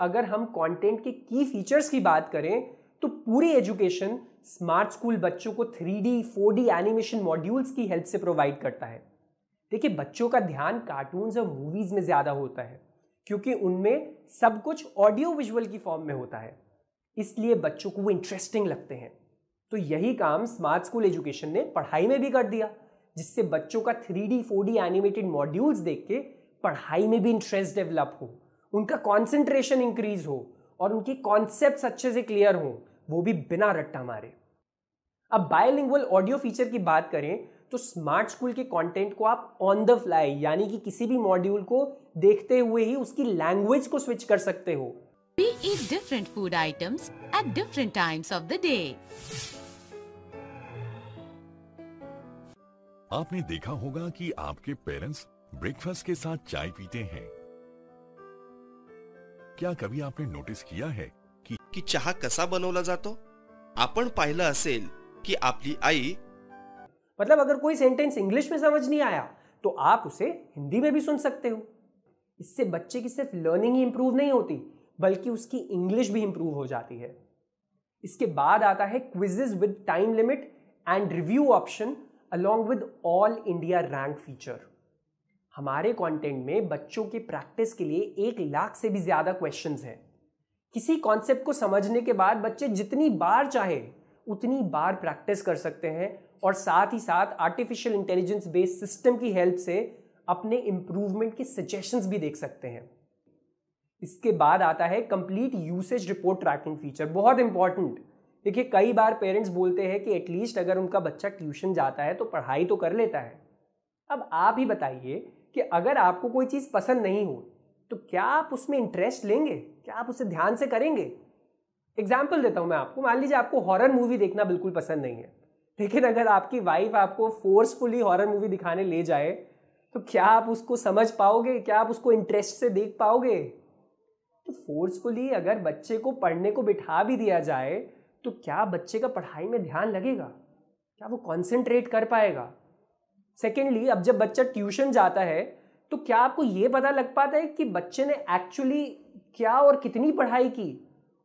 अगर हम कंटेंट के की फीचर्स की बात करें तो पूरी एजुकेशन स्मार्ट स्कूल बच्चों को three D four D animation modules की हेल्प से प्रोवाइड करता है देखिए बच्चों का ध्यान कार्टून्स और मूवीज़ में ज़्यादा होता है क्योंकि उनमें सब कुछ ऑडियो विजुअल की फॉर्म में होता है इसलिए बच्चों को वो इंटरेस्टिंग लगते हैं तो यही काम स्मार्ट स्कूल एजुकेशन ने पढ़ाई में भी कर दिया जिससे बच्चों का three D four D animated modules देख के पढ़ाई में भी इंटरेस्ट डेवलप हो उनका कॉन्सेंट्रेशन इंक्रीज हो और उनकी कॉन्सेप्ट अच्छे से क्लियर हो वो भी बिना रट्टा मारे अब बायोलिंगुअल ऑडियो फीचर की बात करें तो स्मार्ट स्कूल के कंटेंट को आप ऑन द फ्लाई यानी कि किसी भी मॉड्यूल को देखते हुए ही उसकी लैंग्वेज को स्विच कर सकते हो we eat different food items at different times of the day आपने देखा होगा कि आपके पेरेंट्स ब्रेकफास्ट के साथ चाय पीते हैं क्या कभी आपने नोटिस किया है कि की चाह कसा बनवला जातो आपण पाहिलं असेल की आपली आई मतलब अगर कोई सेंटेंस इंग्लिश में समझ नहीं आया तो आप उसे हिंदी में भी सुन सकते हो इससे बच्चे की सिर्फ लर्निंग ही इंप्रूव नहीं होती बल्कि उसकी इंग्लिश भी इंप्रूव हो जाती है इसके बाद आता है quizzes with time limit and review option along with all India rank feature हमारे कंटेंट में बच्चों की प्रैक्टिस के लिए एक लाख से भी ज़्यादा क्वेश्चन हैं किसी कॉन्सेप्ट को समझने के बाद बच्चे जितनी बार चाहे उतनी बार प्रैक्टिस कर सकते हैं और साथ ही साथ आर्टिफिशियल इंटेलिजेंस बेस्ड सिस्टम की हेल्प से अपने इम्प्रूवमेंट के सजेशंस भी देख सकते हैं इसके बाद आता है complete usage report tracking feature बहुत इंपॉर्टेंट देखिए कई बार पेरेंट्स बोलते हैं कि एटलीस्ट अगर उनका बच्चा ट्यूशन जाता है तो पढ़ाई तो कर लेता है अब आप ही बताइए कि अगर आपको कोई चीज़ पसंद नहीं हो तो क्या आप उसमें इंटरेस्ट लेंगे क्या आप उसे ध्यान से करेंगे एग्जाम्पल देता हूँ मैं आपको मान लीजिए आपको हॉरर मूवी देखना बिल्कुल पसंद नहीं है लेकिन अगर आपकी वाइफ आपको फोर्सफुली हॉरर मूवी दिखाने ले जाए तो क्या आप उसको समझ पाओगे क्या आप उसको इंटरेस्ट से देख पाओगे तो फोर्सफुली अगर बच्चे को पढ़ने को बिठा भी दिया जाए तो क्या बच्चे का पढ़ाई में ध्यान लगेगा क्या वो कॉन्सेंट्रेट कर पाएगा सेकेंडली अब जब बच्चा ट्यूशन जाता है तो क्या आपको ये पता लग पाता है कि बच्चे ने एक्चुअली क्या और कितनी पढ़ाई की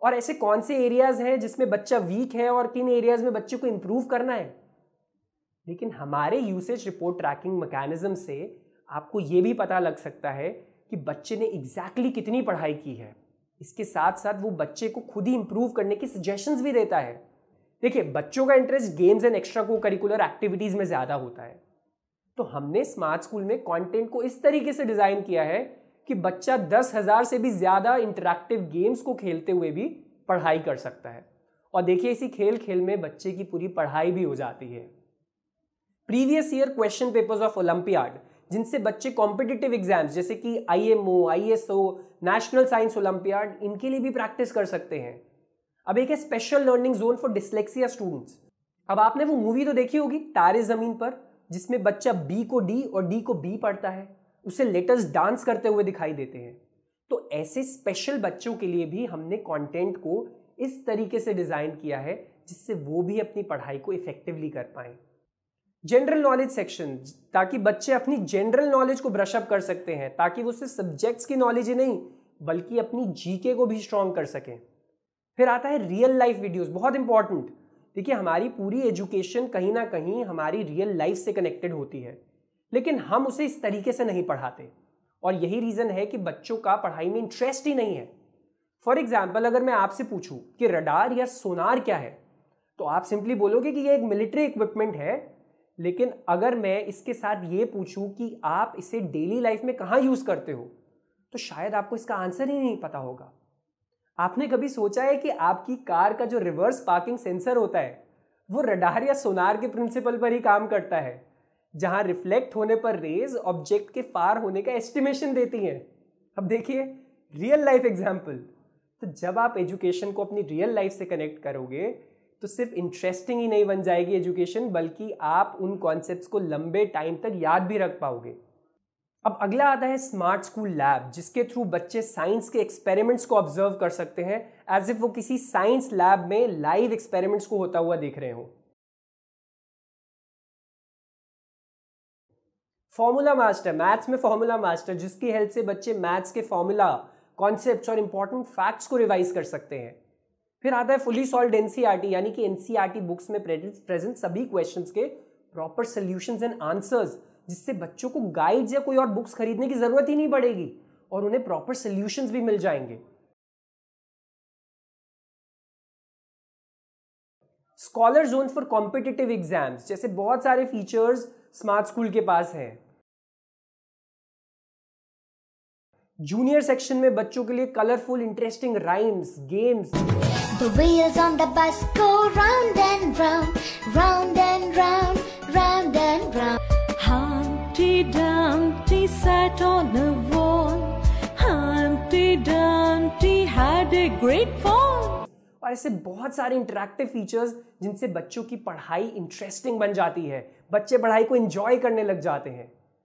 और ऐसे कौन से एरियाज हैं जिसमें बच्चा वीक है और किन एरियाज में बच्चे को इम्प्रूव करना है लेकिन हमारे यूसेज रिपोर्ट ट्रैकिंग मैकेनिज्म से आपको ये भी पता लग सकता है कि बच्चे ने एग्जैक्टली exactly कितनी पढ़ाई की है इसके साथ साथ वो बच्चे को खुद ही इम्प्रूव करने की सजेशंस भी देता है देखिए बच्चों का इंटरेस्ट गेम्स एंड एक्स्ट्रा को करिकुलर एक्टिविटीज़ में ज़्यादा होता है तो हमने स्मार्ट स्कूल में कंटेंट को इस तरीके से डिज़ाइन किया है कि बच्चा दस हज़ार से भी ज़्यादा इंटरक्टिव गेम्स को खेलते हुए भी पढ़ाई कर सकता है और देखिए इसी खेल खेल में बच्चे की पूरी पढ़ाई भी हो जाती है previous year question papers of olympiad जिनसे बच्चे कॉम्पिटिटिव एग्जाम्स जैसे कि I M O I S O national science olympiad इनके लिए भी प्रैक्टिस कर सकते हैं अब एक है special learning zone for dyslexia students अब आपने वो मूवी तो देखी होगी तारे ज़मीन पर जिसमें बच्चा बी को डी और डी को बी पढ़ता है उसे लेटर्स डांस करते हुए दिखाई देते हैं तो ऐसे स्पेशल बच्चों के लिए भी हमने कंटेंट को इस तरीके से डिज़ाइन किया है जिससे वो भी अपनी पढ़ाई को इफेक्टिवली कर पाए जनरल नॉलेज सेक्शन ताकि बच्चे अपनी जनरल नॉलेज को ब्रशअप कर सकते हैं ताकि वो सिर्फ सब्जेक्ट्स की नॉलेज ही नहीं बल्कि अपनी जीके को भी स्ट्रॉन्ग कर सकें फिर आता है रियल लाइफ वीडियोस बहुत इंपॉर्टेंट देखिए हमारी पूरी एजुकेशन कहीं ना कहीं हमारी रियल लाइफ से कनेक्टेड होती है लेकिन हम उसे इस तरीके से नहीं पढ़ाते और यही रीज़न है कि बच्चों का पढ़ाई में इंटरेस्ट ही नहीं है फॉर एग्जाम्पल अगर मैं आपसे पूछूं कि रडार या सोनार क्या है तो आप सिंपली बोलोगे कि यह एक मिलिट्री इक्विपमेंट है लेकिन अगर मैं इसके साथ ये पूछूं कि आप इसे डेली लाइफ में कहाँ यूज़ करते हो तो शायद आपको इसका आंसर ही नहीं पता होगा आपने कभी सोचा है कि आपकी कार का जो रिवर्स पार्किंग सेंसर होता है वो रडार या सोनार के प्रिंसिपल पर ही काम करता है जहां रिफ्लेक्ट होने पर रेज ऑब्जेक्ट के पार होने का एस्टिमेशन देती हैं अब देखिए रियल लाइफ एग्जाम्पल तो जब आप एजुकेशन को अपनी रियल लाइफ से कनेक्ट करोगे तो सिर्फ इंटरेस्टिंग ही नहीं बन जाएगी एजुकेशन बल्कि आप उन कॉन्सेप्ट्स को लंबे टाइम तक याद भी रख पाओगे अब अगला आता है स्मार्ट स्कूल लैब जिसके थ्रू बच्चे साइंस के एक्सपेरिमेंट्स को ऑब्जर्व कर सकते हैं एज इफ वो किसी साइंस लैब में लाइव एक्सपेरिमेंट्स को होता हुआ देख रहे हो फॉर्मूला मास्टर मैथ्स में फॉर्मूला मास्टर जिसकी हेल्प से बच्चे मैथ्स के फॉर्मूला कॉन्सेप्ट और इंपॉर्टेंट फैक्ट्स को रिवाइज कर सकते हैं फिर आता है फुली सॉल्व एनसीईआरटी यानी कि एनसीईआरटी बुक्स e में प्रेजेंट सभी क्वेश्चंस के प्रॉपर सॉल्यूशंस एंड आंसर्स जिससे बच्चों को गाइड्स या कोई और बुक्स खरीदने की ज़रूरत ही नहीं पड़ेगी और उन्हें प्रॉपर सोल्यूशंस भी मिल जाएंगे scholar zone for competitive exams जैसे बहुत सारे फीचर्स स्मार्ट स्कूल के पास हैं जूनियर सेक्शन में बच्चों के लिए colourful interesting rhymes games The wheels on the bus go round and round, round and round. sat on a wall. Humpty Dumpty had a great fall. और ऐसे बहुत सारे इंटरेक्टिव फीचर्स जिनसे बच्चों की पढ़ाई इंटरेस्टिंग बन जाती है बच्चे पढ़ाई को एंजॉय करने लग जाते हैं